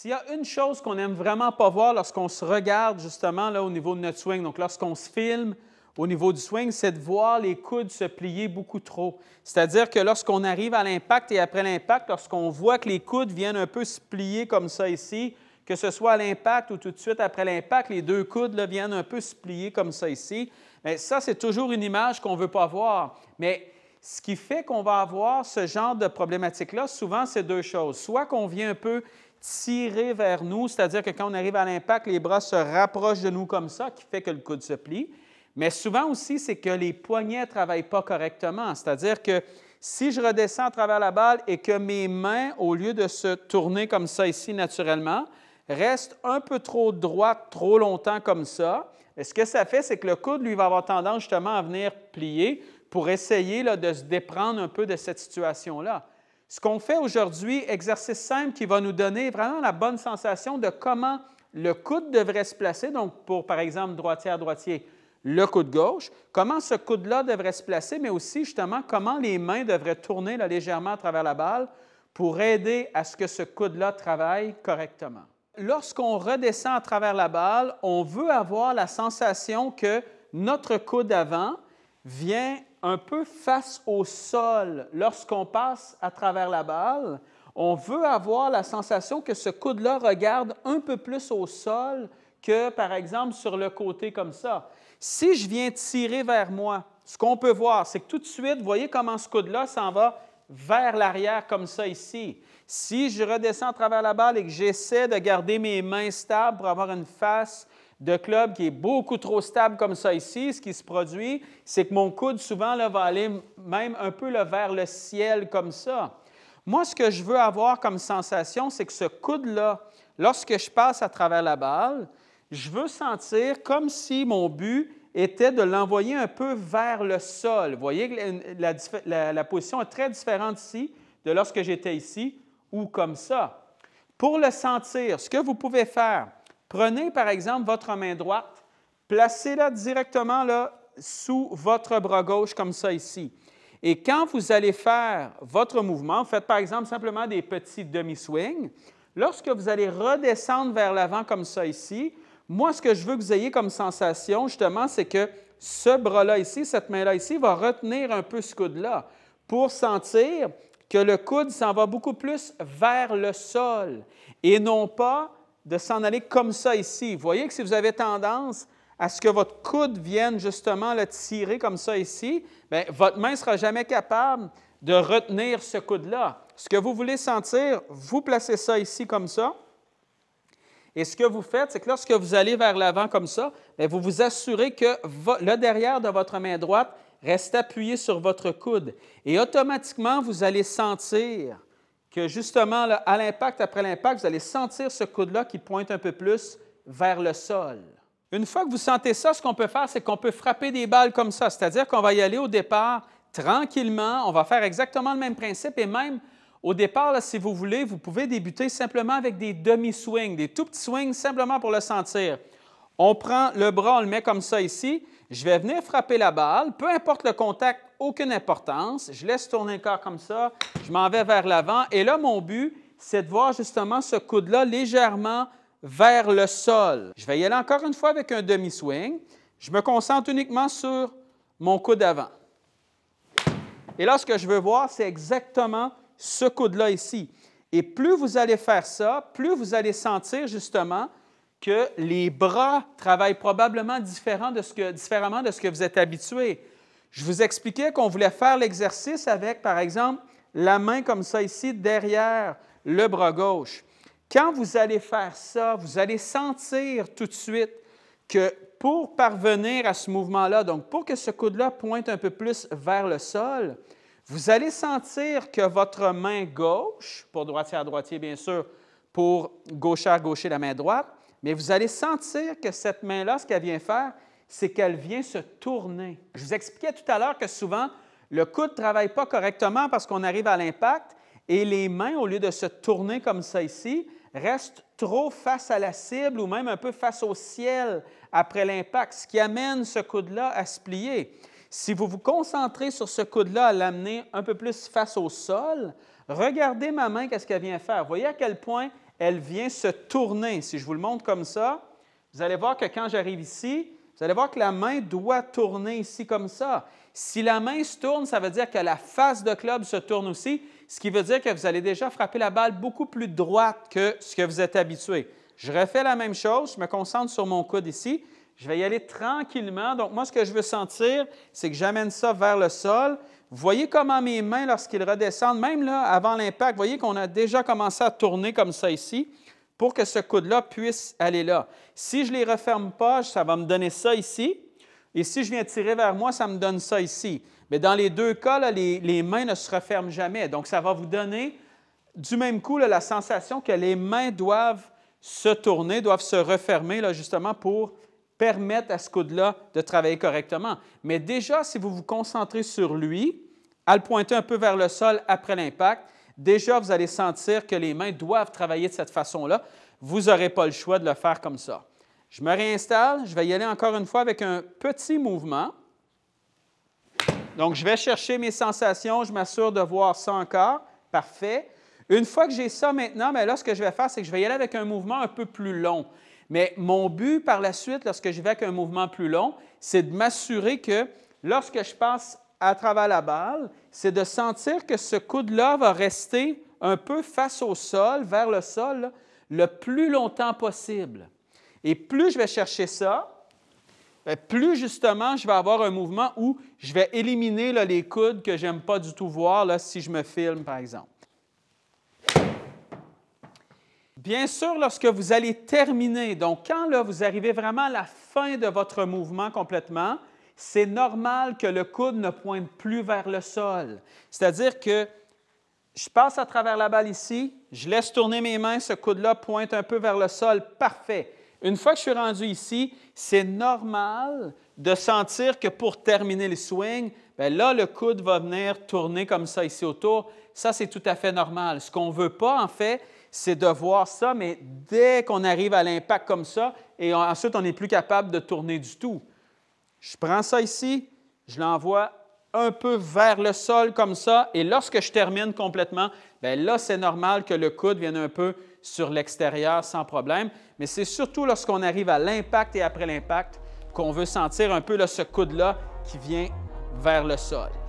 S'il y a une chose qu'on n'aime vraiment pas voir lorsqu'on se regarde justement là, au niveau de notre swing, donc lorsqu'on se filme au niveau du swing, c'est de voir les coudes se plier beaucoup trop. C'est-à-dire que lorsqu'on arrive à l'impact et après l'impact, lorsqu'on voit que les coudes viennent un peu se plier comme ça ici, que ce soit à l'impact ou tout de suite après l'impact, les deux coudes viennent un peu se plier comme ça ici. Mais ça, c'est toujours une image qu'on ne veut pas voir. Mais ce qui fait qu'on va avoir ce genre de problématique-là, souvent, c'est deux choses. Soit qu'on vient un peu tirer vers nous, c'est-à-dire que quand on arrive à l'impact, les bras se rapprochent de nous comme ça, qui fait que le coude se plie. Mais souvent aussi, c'est que les poignets ne travaillent pas correctement, c'est-à-dire que si je redescends à travers la balle et que mes mains, au lieu de se tourner comme ça ici naturellement, restent un peu trop droites trop longtemps comme ça, ce que ça fait, c'est que le coude, lui, va avoir tendance justement à venir plier pour essayer de se déprendre un peu de cette situation-là. Ce qu'on fait aujourd'hui, exercice simple qui va nous donner vraiment la bonne sensation de comment le coude devrait se placer. Donc, pour par exemple droitière-droitier, le coude gauche. Comment ce coude-là devrait se placer, mais aussi justement comment les mains devraient tourner légèrement à travers la balle pour aider à ce que ce coude-là travaille correctement. Lorsqu'on redescend à travers la balle, on veut avoir la sensation que notre coude avant vient un peu face au sol lorsqu'on passe à travers la balle. On veut avoir la sensation que ce coude-là regarde un peu plus au sol que, par exemple, sur le côté comme ça. Si je viens tirer vers moi, ce qu'on peut voir, c'est que tout de suite, vous voyez comment ce coude-là s'en va vers l'arrière comme ça ici. Si je redescends à travers la balle et que j'essaie de garder mes mains stables pour avoir une face de club qui est beaucoup trop stable comme ça ici, ce qui se produit, c'est que mon coude souvent le va aller même un peu vers le ciel comme ça. Moi, ce que je veux avoir comme sensation, c'est que ce coude-là, lorsque je passe à travers la balle, je veux sentir comme si mon but était de l'envoyer un peu vers le sol. Vous voyez que la position est très différente ici de lorsque j'étais ici ou comme ça. Pour le sentir, ce que vous pouvez faire, Prenez par exemple votre main droite, placez-la directement là, sous votre bras gauche comme ça ici. Et quand vous allez faire votre mouvement, faites par exemple simplement des petits demi-swings. Lorsque vous allez redescendre vers l'avant comme ça ici, moi, ce que je veux que vous ayez comme sensation, justement, c'est que ce bras-là ici, cette main-là ici, va retenir un peu ce coude-là pour sentir que le coude s'en va beaucoup plus vers le sol et non pas de s'en aller comme ça ici. Vous voyez que si vous avez tendance à ce que votre coude vienne justement le tirer comme ça ici, bien, votre main ne sera jamais capable de retenir ce coude-là. Ce que vous voulez sentir, vous placez ça ici comme ça. Et ce que vous faites, c'est que lorsque vous allez vers l'avant comme ça, ben, vous vous assurez que le derrière de votre main droite reste appuyé sur votre coude. Et automatiquement, vous allez sentir que justement, à l'impact après l'impact, vous allez sentir ce coude-là qui pointe un peu plus vers le sol. Une fois que vous sentez ça, ce qu'on peut faire, c'est qu'on peut frapper des balles comme ça, c'est-à-dire qu'on va y aller au départ tranquillement, on va faire exactement le même principe et même au départ, si vous voulez, vous pouvez débuter simplement avec des demi-swings, des tout petits swings simplement pour le sentir. On prend le bras, on le met comme ça ici. Je vais venir frapper la balle. Peu importe le contact, aucune importance. Je laisse tourner le corps comme ça. Je m'en vais vers l'avant. Et là, mon but, c'est de voir justement ce coude-là légèrement vers le sol. Je vais y aller encore une fois avec un demi-swing. Je me concentre uniquement sur mon coude avant. Et là, ce que je veux voir, c'est exactement ce coude-là ici. Et plus vous allez faire ça, plus vous allez sentir justement que les bras travaillent probablement différent de ce que, différemment de ce que vous êtes habitué. Je vous expliquais qu'on voulait faire l'exercice avec, par exemple, la main comme ça ici, derrière le bras gauche. Quand vous allez faire ça, vous allez sentir tout de suite que pour parvenir à ce mouvement-là, donc pour que ce coude-là pointe un peu plus vers le sol, vous allez sentir que votre main gauche, pour droitier à droitier bien sûr, pour gaucher à gaucher la main droite, mais vous allez sentir que cette main-là, ce qu'elle vient faire, c'est qu'elle vient se tourner. Je vous expliquais tout à l'heure que souvent, le coude ne travaille pas correctement parce qu'on arrive à l'impact et les mains, au lieu de se tourner comme ça ici, restent trop face à la cible ou même un peu face au ciel après l'impact, ce qui amène ce coude-là à se plier. Si vous vous concentrez sur ce coude-là à l'amener un peu plus face au sol, regardez ma main, qu'est-ce qu'elle vient faire. voyez à quel point elle vient se tourner. Si je vous le montre comme ça, vous allez voir que quand j'arrive ici, vous allez voir que la main doit tourner ici comme ça. Si la main se tourne, ça veut dire que la face de club se tourne aussi, ce qui veut dire que vous allez déjà frapper la balle beaucoup plus droite que ce que vous êtes habitué. Je refais la même chose, je me concentre sur mon coude ici. Je vais y aller tranquillement. Donc, moi, ce que je veux sentir, c'est que j'amène ça vers le sol. Vous voyez comment mes mains, lorsqu'ils redescendent, même là, avant l'impact, vous voyez qu'on a déjà commencé à tourner comme ça ici pour que ce coude-là puisse aller là. Si je ne les referme pas, ça va me donner ça ici. Et si je viens tirer vers moi, ça me donne ça ici. Mais dans les deux cas, les, mains ne se referment jamais. Donc, ça va vous donner du même coup la sensation que les mains doivent se tourner, doivent se refermer là, justement pour permettre à ce coude-là de travailler correctement. Mais déjà, si vous vous concentrez sur lui, à le pointer un peu vers le sol après l'impact, déjà, vous allez sentir que les mains doivent travailler de cette façon-là. Vous n'aurez pas le choix de le faire comme ça. Je me réinstalle. Je vais y aller encore une fois avec un petit mouvement. Donc, je vais chercher mes sensations. Je m'assure de voir ça encore. Parfait. Une fois que j'ai ça maintenant, bien là, ce que je vais faire, c'est que je vais y aller avec un mouvement un peu plus long. Mais mon but par la suite, lorsque je vais avec un mouvement plus long, c'est de m'assurer que lorsque je passe à travers la balle, c'est de sentir que ce coude-là va rester un peu face au sol, vers le sol, le plus longtemps possible. Et plus je vais chercher ça, ben, plus justement je vais avoir un mouvement où je vais éliminer les coudes que j'aime pas du tout voir là, si je me filme, par exemple. Bien sûr, lorsque vous allez terminer, donc quand vous arrivez vraiment à la fin de votre mouvement complètement, c'est normal que le coude ne pointe plus vers le sol. C'est-à-dire que je passe à travers la balle ici, je laisse tourner mes mains, ce coude-là pointe un peu vers le sol, parfait. Une fois que je suis rendu ici, c'est normal de sentir que pour terminer le swing, bien là, le coude va venir tourner comme ça ici autour. Ça, c'est tout à fait normal. Ce qu'on ne veut pas, en fait, c'est de voir ça, mais dès qu'on arrive à l'impact comme ça, et ensuite on n'est plus capable de tourner du tout. Je prends ça ici, je l'envoie un peu vers le sol comme ça, et lorsque je termine complètement, bien là, c'est normal que le coude vienne un peu sur l'extérieur sans problème, mais c'est surtout lorsqu'on arrive à l'impact et après l'impact qu'on veut sentir un peu le ce coude-là qui vient vers le sol.